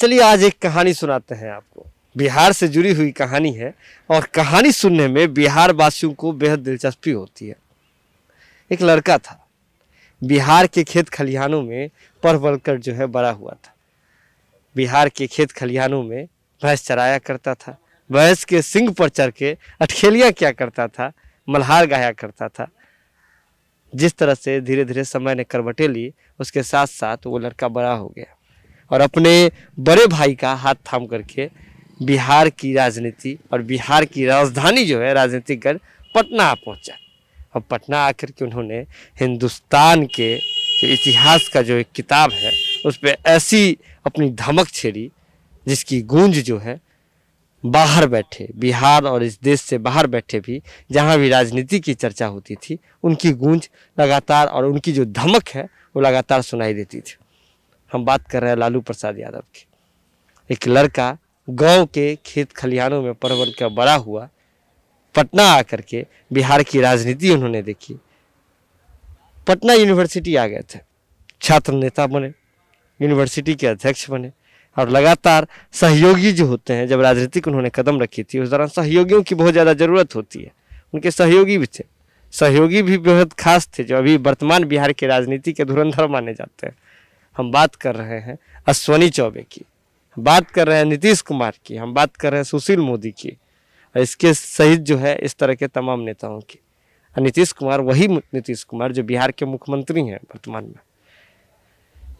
चलिए आज एक कहानी सुनाते हैं आपको बिहार से जुड़ी हुई कहानी है और कहानी सुनने में बिहार वासियों को बेहद दिलचस्पी होती है एक लड़का था बिहार के खेत खलिहानों में पढ़ बढ़कर जो है बड़ा हुआ था बिहार के खेत खलिहानों में भैंस चराया करता था भैंस के सिंग पर चढ़ के अटखेलियाँ क्या करता था मल्हार गाया करता था जिस तरह से धीरे धीरे समय ने करवटें ली उसके साथ साथ वो लड़का बड़ा हो गया और अपने बड़े भाई का हाथ थाम करके बिहार की राजनीति और बिहार की राजधानी जो है राजनीतिकगढ़ पटना पहुंचा और पटना आकर के उन्होंने हिंदुस्तान के इतिहास का जो एक किताब है उस पर ऐसी अपनी धमक छेड़ी जिसकी गूंज जो है बाहर बैठे बिहार और इस देश से बाहर बैठे भी जहाँ भी राजनीति की चर्चा होती थी उनकी गूंज लगातार और उनकी जो धमक है वो लगातार सुनाई देती थी हम बात कर रहे हैं लालू प्रसाद यादव की एक लड़का गांव के खेत खलिहानों में परवर का बड़ा हुआ पटना आकर के बिहार की राजनीति उन्होंने देखी पटना यूनिवर्सिटी आ गए थे छात्र नेता बने यूनिवर्सिटी के अध्यक्ष बने और लगातार सहयोगी जो होते हैं जब राजनीतिक उन्होंने कदम रखी थी उस दौरान सहयोगियों की बहुत ज़्यादा ज़रूरत होती है उनके सहयोगी भी थे सहयोगी भी बेहद खास थे जो अभी वर्तमान बिहार के राजनीति के धुरंधर माने जाते हैं हम बात कर रहे हैं अश्वनी चौबे की बात कर रहे हैं नीतीश कुमार की हम बात कर रहे हैं सुशील मोदी की और इसके सहित जो है इस तरह के तमाम नेताओं की नीतीश कुमार वही नीतीश कुमार जो बिहार के मुख्यमंत्री हैं वर्तमान में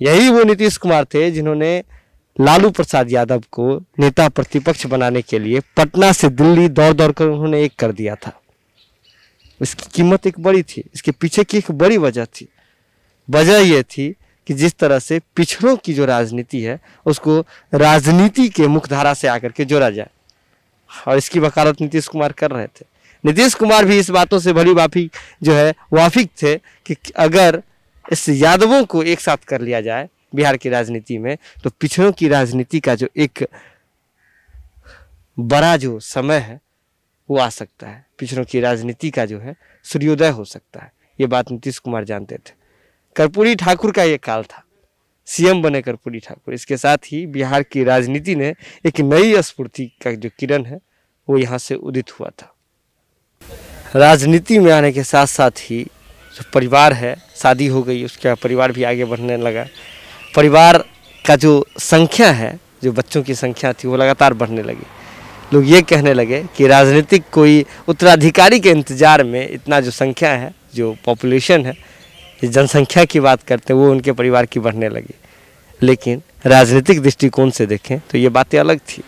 यही वो नीतीश कुमार थे जिन्होंने लालू प्रसाद यादव को नेता प्रतिपक्ष बनाने के लिए पटना से दिल्ली दौड़ दौड़ कर उन्होंने एक कर दिया था इसकी कीमत एक बड़ी थी इसके पीछे की एक बड़ी वजह थी वजह यह थी कि जिस तरह से पिछड़ों की जो राजनीति है उसको राजनीति के मुख्यधारा से आकर के जोड़ा जाए और इसकी वकालत नीतीश कुमार कर रहे थे नीतीश कुमार भी इस बातों से भली वाफी जो है वाफिक थे कि अगर इस यादवों को एक साथ कर लिया जाए बिहार की राजनीति में तो पिछड़ों की राजनीति का जो एक बड़ा जो समय है वो आ सकता है पिछड़ों की राजनीति का जो है सूर्योदय हो सकता है ये बात नीतीश कुमार जानते थे कर्पूरी ठाकुर का ये काल था सीएम बने कर्पूरी ठाकुर इसके साथ ही बिहार की राजनीति ने एक नई स्फूर्ति का जो किरण है वो यहाँ से उदित हुआ था राजनीति में आने के साथ साथ ही जो परिवार है शादी हो गई उसके परिवार भी आगे बढ़ने लगा परिवार का जो संख्या है जो बच्चों की संख्या थी वो लगातार बढ़ने लगी लोग ये कहने लगे कि राजनीतिक कोई उत्तराधिकारी के इंतज़ार में इतना जो संख्या है जो पॉपुलेशन है जनसंख्या की बात करते हैं वो उनके परिवार की बढ़ने लगी लेकिन राजनीतिक दृष्टिकोण से देखें तो ये बातें अलग थी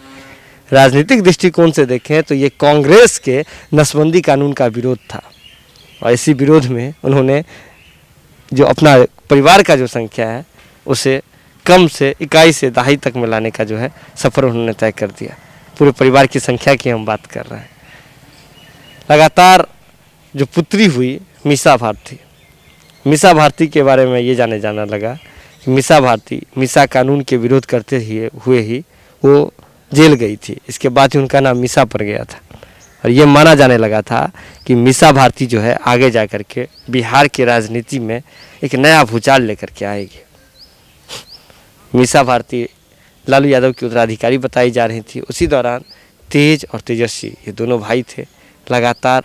राजनीतिक दृष्टिकोण से देखें तो ये कांग्रेस के नसबंदी कानून का विरोध था और इसी विरोध में उन्होंने जो अपना परिवार का जो संख्या है उसे कम से इकाई से दहाई तक में लाने का जो है सफ़र उन्होंने तय कर दिया पूरे परिवार की संख्या की हम बात कर रहे हैं लगातार जो पुत्री हुई मीसा भारती मिसा भारती के बारे में ये जाने जाना लगा कि मिसा भारती मिसा कानून के विरोध करते ही हुए ही वो जेल गई थी इसके बाद ही उनका नाम मिसा पड़ गया था और ये माना जाने लगा था कि मिसा भारती जो है आगे जा कर के बिहार के राजनीति में एक नया भूचाल लेकर के आएगी मिसा भारती लालू यादव की उत्तराधिकारी बताई जा रही थी उसी दौरान तेज और तेजस्वी ये दोनों भाई थे लगातार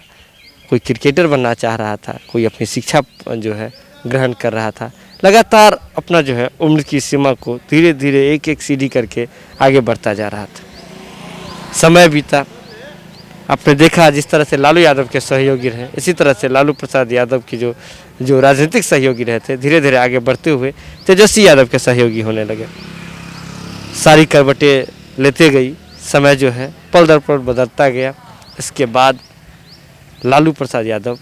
कोई क्रिकेटर बनना चाह रहा था कोई अपनी शिक्षा जो है ग्रहण कर रहा था लगातार अपना जो है उम्र की सीमा को धीरे धीरे एक एक सीढ़ी करके आगे बढ़ता जा रहा था समय बीता आपने देखा जिस तरह से लालू यादव के सहयोगी रहे इसी तरह से लालू प्रसाद यादव की जो जो राजनीतिक सहयोगी रहे थे धीरे धीरे आगे बढ़ते हुए तेजस्वी यादव के सहयोगी होने लगे सारी करवटें लेते गई समय जो है पल दर पल बदलता गया इसके बाद लालू प्रसाद यादव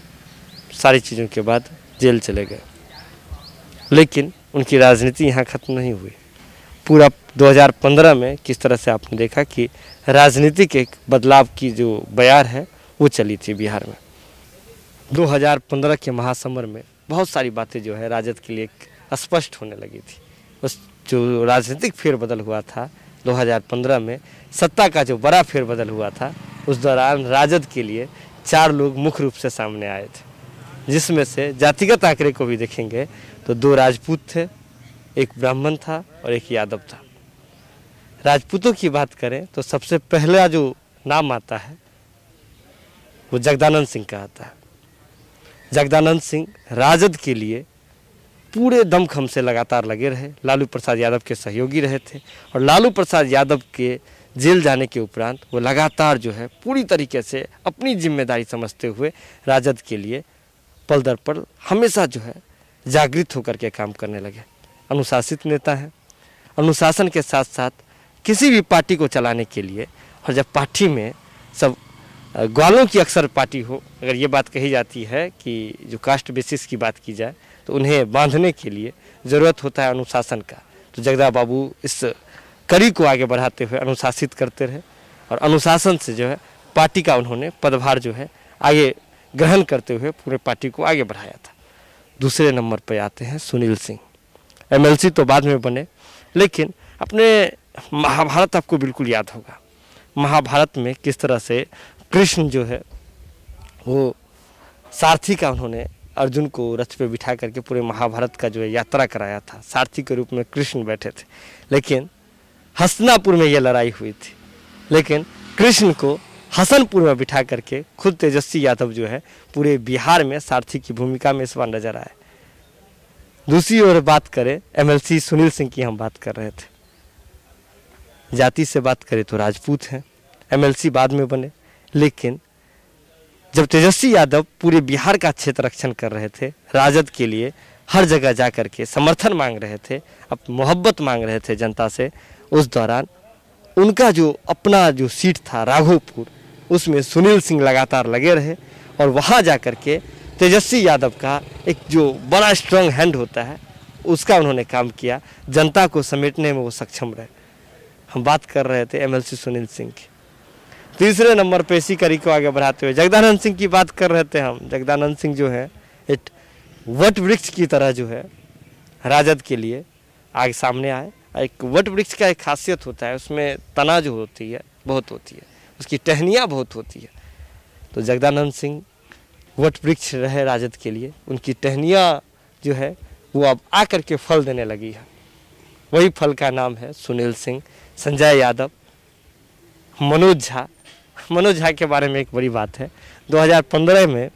सारी चीज़ों के बाद जेल चले गए लेकिन उनकी राजनीति यहाँ ख़त्म नहीं हुई पूरा 2015 में किस तरह से आपने देखा कि राजनीति के बदलाव की जो बयार है वो चली थी बिहार में 2015 के महासमर में बहुत सारी बातें जो है राजद के लिए स्पष्ट होने लगी थी उस जो राजनीतिक फेरबदल हुआ था 2015 में सत्ता का जो बड़ा फेरबदल हुआ था उस दौरान राजद के लिए चार लोग मुख्य रूप से सामने आए थे जिसमें से जातिगत आंकड़े को भी देखेंगे तो दो राजपूत थे एक ब्राह्मण था और एक यादव था राजपूतों की बात करें तो सबसे पहला जो नाम आता है वो जगदानंद सिंह का आता है जगदानंद सिंह राजद के लिए पूरे दमखम से लगातार लगे रहे लालू प्रसाद यादव के सहयोगी रहे थे और लालू प्रसाद यादव के जेल जाने के उपरांत वो लगातार जो है पूरी तरीके से अपनी जिम्मेदारी समझते हुए राजद के लिए पल दर पल हमेशा जो है जागृत होकर के काम करने लगे अनुशासित नेता हैं अनुशासन के साथ साथ किसी भी पार्टी को चलाने के लिए और जब पार्टी में सब ग्वालों की अक्सर पार्टी हो अगर ये बात कही जाती है कि जो कास्ट बेसिस की बात की जाए तो उन्हें बांधने के लिए ज़रूरत होता है अनुशासन का तो जगदा बाबू इस कड़ी को आगे बढ़ाते हुए अनुशासित करते रहे और अनुशासन से जो है पार्टी का उन्होंने पदभार जो है आगे ग्रहण करते हुए पूरे पार्टी को आगे बढ़ाया था दूसरे नंबर पर आते हैं सुनील सिंह एमएलसी तो बाद में बने लेकिन अपने महाभारत आपको बिल्कुल याद होगा महाभारत में किस तरह से कृष्ण जो है वो सारथी का उन्होंने अर्जुन को रथ पे बिठा करके पूरे महाभारत का जो है यात्रा कराया था सारथी के रूप में कृष्ण बैठे थे लेकिन हसनापुर में ये लड़ाई हुई थी लेकिन कृष्ण को हसनपुर में बिठा करके खुद तेजस्वी यादव जो है पूरे बिहार में सारथी की भूमिका में इस बार नजर आए दूसरी ओर बात करें एमएलसी सुनील सिंह की हम बात कर रहे थे जाति से बात करें तो राजपूत हैं एमएलसी बाद में बने लेकिन जब तेजस्वी यादव पूरे बिहार का क्षेत्र रक्षण कर रहे थे राजद के लिए हर जगह जा करके के समर्थन मांग रहे थे अब मोहब्बत मांग रहे थे जनता से उस दौरान उनका जो अपना जो सीट था राघोपुर उसमें सुनील सिंह लगातार लगे रहे और वहाँ जा कर के तेजस्वी यादव का एक जो बड़ा स्ट्रांग हैंड होता है उसका उन्होंने काम किया जनता को समेटने में वो सक्षम रहे हम बात कर रहे थे एमएलसी सुनील सिंह की तीसरे नंबर पे इसी कड़ी को आगे बढ़ाते हुए जगदानंद सिंह की बात कर रहे थे हम जगदानंद सिंह जो है एक वट वृक्ष की तरह जो है राजद के लिए आगे सामने आए एक वट वृक्ष का एक खासियत होता है उसमें तना जो होती है बहुत होती है उसकी टहनियाँ बहुत होती है तो जगदानंद सिंह वट वृक्ष रहे राजद के लिए उनकी टहनियाँ जो है वो अब आकर के फल देने लगी है वही फल का नाम है सुनील सिंह संजय यादव मनोज झा मनोज झा के बारे में एक बड़ी बात है 2015 में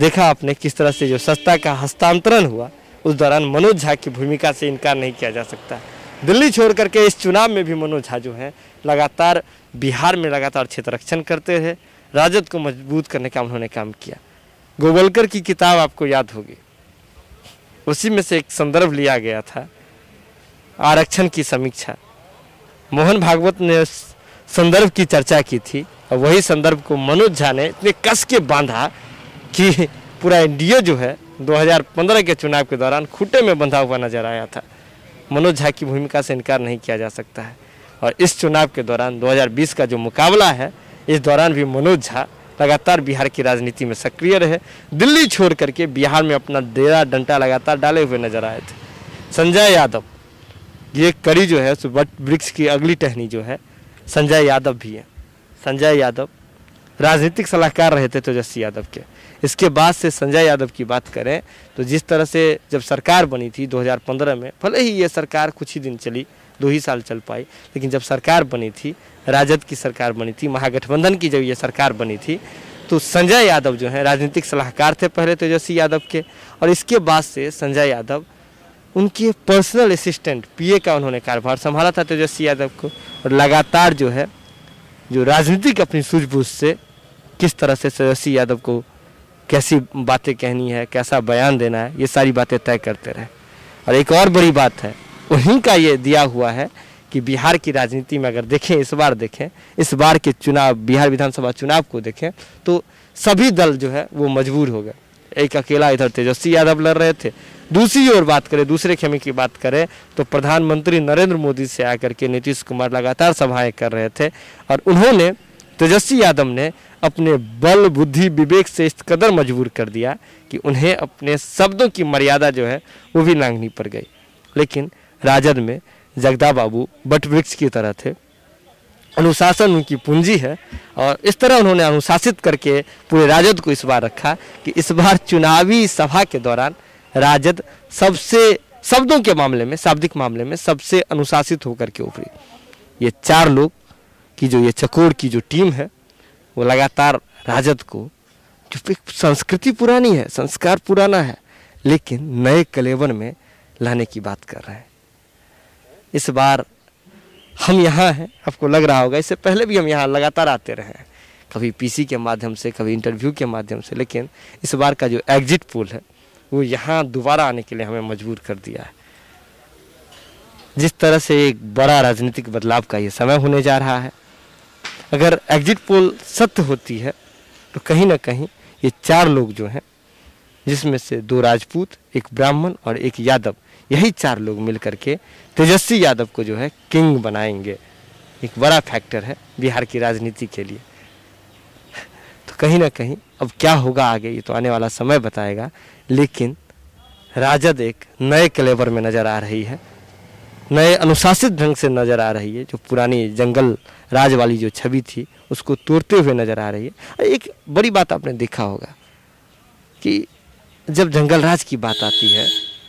देखा आपने किस तरह से जो सस्ता का हस्तांतरण हुआ उस दौरान मनोज झा की भूमिका से इनकार नहीं किया जा सकता दिल्ली छोड़ करके इस चुनाव में भी मनोज झा जो हैं लगातार बिहार में लगातार क्षेत्र रक्षण करते रहे राजद को मजबूत करने का उन्होंने काम किया गोवलकर की किताब आपको याद होगी उसी में से एक संदर्भ लिया गया था आरक्षण की समीक्षा मोहन भागवत ने उस संदर्भ की चर्चा की थी और वही संदर्भ को मनोज झा ने इतने कस के बांधा कि पूरा एनडीए जो है 2015 के चुनाव के दौरान खूटे में बंधा हुआ नजर आया था मनोज झा की भूमिका से इनकार नहीं किया जा सकता है और इस चुनाव के दौरान 2020 का जो मुकाबला है इस दौरान भी मनोज झा लगातार बिहार की राजनीति में सक्रिय रहे दिल्ली छोड़ करके बिहार में अपना डेरा डंटा लगातार डाले हुए नजर आए थे संजय यादव ये कड़ी जो है वृक्ष की अगली टहनी जो है संजय यादव भी है संजय यादव राजनीतिक सलाहकार रहे थे तेजस्वी यादव के इसके बाद से संजय यादव की बात करें तो जिस तरह से जब सरकार बनी थी 2015 में भले ही ये सरकार कुछ ही दिन चली दो ही साल चल पाई लेकिन जब सरकार बनी थी राजद की सरकार बनी थी महागठबंधन की जब ये सरकार बनी थी तो संजय यादव जो हैं राजनीतिक सलाहकार थे पहले तेजस्वी यादव के और इसके बाद से संजय यादव उनके पर्सनल असिस्टेंट पीए का उन्होंने कारभार संभाला था तेजस्वी यादव को और लगातार जो है जो राजनीतिक अपनी सूझबूझ से किस तरह से तेजस्वी यादव को कैसी बातें कहनी है कैसा बयान देना है ये सारी बातें तय करते रहे और एक और बड़ी बात है उन्हीं का ये दिया हुआ है कि बिहार की राजनीति में अगर देखें इस बार देखें इस बार के चुनाव बिहार विधानसभा चुनाव को देखें तो सभी दल जो है वो मजबूर हो गए एक अकेला इधर तेजस्वी यादव लड़ रहे थे दूसरी ओर बात करें दूसरे खेमे की बात करें तो प्रधानमंत्री नरेंद्र मोदी से आकर के नीतीश कुमार लगातार सभाएं कर रहे थे और उन्होंने तेजस्वी यादव ने अपने बल बुद्धि विवेक से इस कदर मजबूर कर दिया कि उन्हें अपने शब्दों की मर्यादा जो है वो भी नांगनी पड़ गई लेकिन राजद में जगदा बाबू बटवृक्ष की तरह थे अनुशासन उनकी पूंजी है और इस तरह उन्होंने अनुशासित करके पूरे राजद को इस बार रखा कि इस बार चुनावी सभा के दौरान राजद सबसे शब्दों के मामले में शाब्दिक मामले में सबसे अनुशासित होकर के उभरी ये चार लोग की जो ये चकोर की जो टीम है वो लगातार राजद को जो संस्कृति पुरानी है संस्कार पुराना है लेकिन नए कलेवन में लाने की बात कर रहे हैं इस बार हम यहाँ हैं आपको लग रहा होगा इससे पहले भी हम यहाँ लगातार आते रहे हैं कभी पीसी के माध्यम से कभी इंटरव्यू के माध्यम से लेकिन इस बार का जो एग्जिट पोल है वो यहाँ दोबारा आने के लिए हमें मजबूर कर दिया है जिस तरह से एक बड़ा राजनीतिक बदलाव का ये समय होने जा रहा है अगर एग्जिट पोल सत्य होती है तो कहीं ना कहीं ये चार लोग जो हैं जिसमें से दो राजपूत एक ब्राह्मण और एक यादव यही चार लोग मिल के तेजस्वी यादव को जो है किंग बनाएंगे एक बड़ा फैक्टर है बिहार की राजनीति के लिए तो कहीं ना कहीं अब क्या होगा आगे ये तो आने वाला समय बताएगा लेकिन राजद एक नए कलेवर में नज़र आ रही है नए अनुशासित ढंग से नज़र आ रही है जो पुरानी जंगल राज वाली जो छवि थी उसको तोड़ते हुए नज़र आ रही है एक बड़ी बात आपने देखा होगा कि जब जंगल राज की बात आती है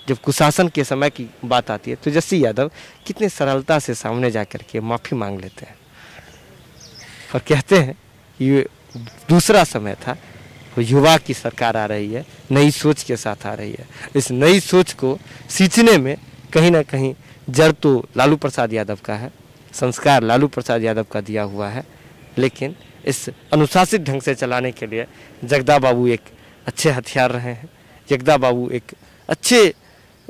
जब कुशासन के समय की बात आती है तो तेजस्वी यादव कितने सरलता से सामने जा कर के माफ़ी मांग लेते हैं और कहते हैं ये दूसरा समय था वो युवा की सरकार आ रही है नई सोच के साथ आ रही है इस नई सोच को सींचने में कहीं ना कहीं जड़ तो लालू प्रसाद यादव का है संस्कार लालू प्रसाद यादव का दिया हुआ है लेकिन इस अनुशासित ढंग से चलाने के लिए जगदा बाबू एक अच्छे हथियार रहे हैं जगदा बाबू एक अच्छे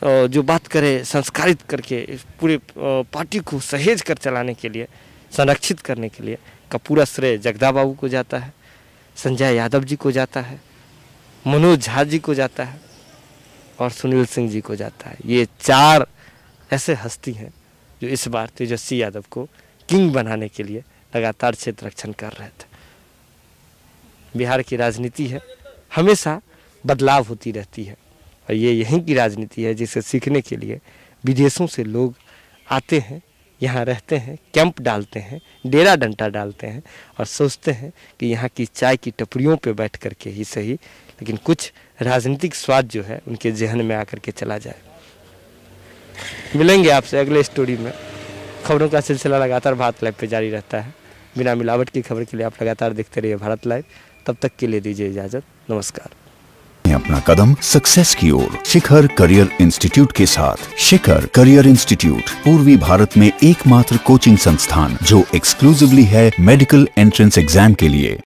जो बात करें संस्कारित करके इस पूरे पार्टी को सहेज कर चलाने के लिए संरक्षित करने के लिए का पूरा श्रेय जगदा बाबू को जाता है संजय यादव जी को जाता है मनोज झा जी को जाता है और सुनील सिंह जी को जाता है ये चार ऐसे हस्ती हैं जो इस बार तेजस्वी यादव को किंग बनाने के लिए लगातार क्षेत्र रक्षण कर रहे थे बिहार की राजनीति है हमेशा बदलाव होती रहती है और ये यहीं की राजनीति है जिसे सीखने के लिए विदेशों से लोग आते हैं यहाँ रहते हैं कैंप डालते हैं डेरा डंटा डालते हैं और सोचते हैं कि यहाँ की चाय की टपरियों पे बैठ करके ही सही लेकिन कुछ राजनीतिक स्वाद जो है उनके जहन में आकर के चला जाए मिलेंगे आपसे अगले स्टोरी में खबरों का सिलसिला लगातार भारत लाइव पर जारी रहता है बिना मिलावट की खबर के लिए आप लगातार देखते रहिए भारत लाइव तब तक के लिए दीजिए इजाजत नमस्कार अपना कदम सक्सेस की ओर शिखर करियर इंस्टीट्यूट के साथ शिखर करियर इंस्टीट्यूट पूर्वी भारत में एकमात्र कोचिंग संस्थान जो एक्सक्लूसिवली है मेडिकल एंट्रेंस एग्जाम के लिए